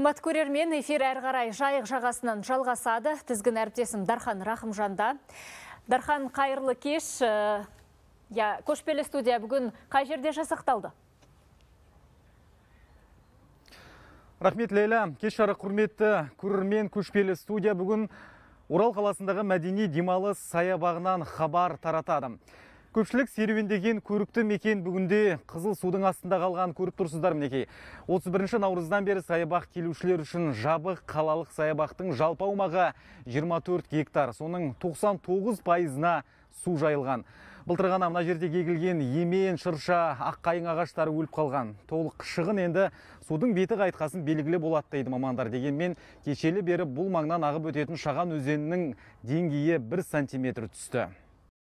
Қымбат көрермен эфир әрі қарай жайық жағасынан жалғасады. Тізгін әріптесім Дархан Рахымжанда. Дархан қайырлы кеш. Э, көшпелі студия бүгін қай жерде жасақталды? Рахмет лейлі, кеш шары құрметті көрермен көшпелі студия бүгін Орал қаласындағы мәдени демалыс саябағынан хабар таратады көпшілік серуендеген көрікті мекен бүгінде қызыл судың астында қалған көріп тұрсыздар мінекей 31 наурыздан бері саябақ келушілер үшін жабық қалалық саябақтың жалпы аумағы 24 гектар соның 99 пайызына су жайылған былтыр ғана мына жерде егілген емен шырша аққайың ағаштары өліп қалған толық шығын енді судың беті қайтқасын белгілі болады дейді мамандар дегенмен кешелі бері бұл маңнан ағып өтетін шаған өзенінің деңгейі 1 сантиметр түсті